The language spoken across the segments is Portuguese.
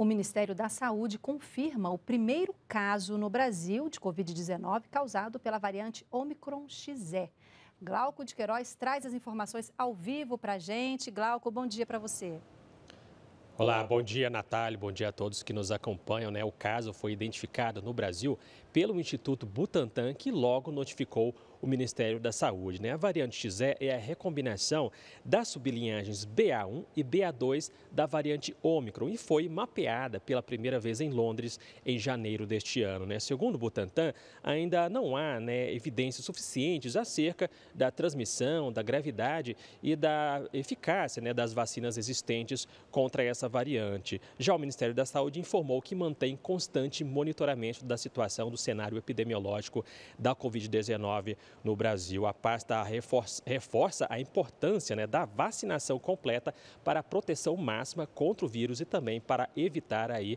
O Ministério da Saúde confirma o primeiro caso no Brasil de Covid-19 causado pela variante Omicron XE. Glauco de Queiroz traz as informações ao vivo para a gente. Glauco, bom dia para você. Olá, bom dia Natália, bom dia a todos que nos acompanham. Né? O caso foi identificado no Brasil pelo Instituto Butantan, que logo notificou o Ministério da Saúde. Né? A variante XE é, é a recombinação das sublinhagens BA1 e BA2 da variante Ômicron e foi mapeada pela primeira vez em Londres em janeiro deste ano. Né? Segundo Butantan, ainda não há né, evidências suficientes acerca da transmissão, da gravidade e da eficácia né, das vacinas existentes contra essa variante. Já o Ministério da Saúde informou que mantém constante monitoramento da situação do cenário epidemiológico da Covid-19 no Brasil. A pasta reforça a importância né, da vacinação completa para a proteção máxima contra o vírus e também para evitar aí,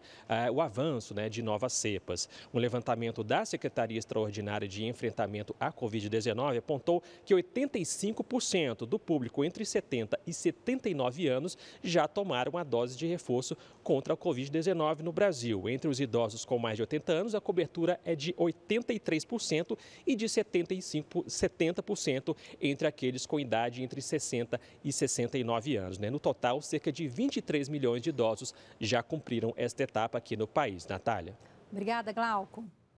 uh, o avanço né, de novas cepas. Um levantamento da Secretaria Extraordinária de Enfrentamento à Covid-19 apontou que 85% do público entre 70 e 79 anos já tomaram a dose de de reforço contra a Covid-19 no Brasil. Entre os idosos com mais de 80 anos, a cobertura é de 83% e de 75, 70% entre aqueles com idade entre 60 e 69 anos. Né? No total, cerca de 23 milhões de idosos já cumpriram esta etapa aqui no país. Natália. Obrigada, Glauco.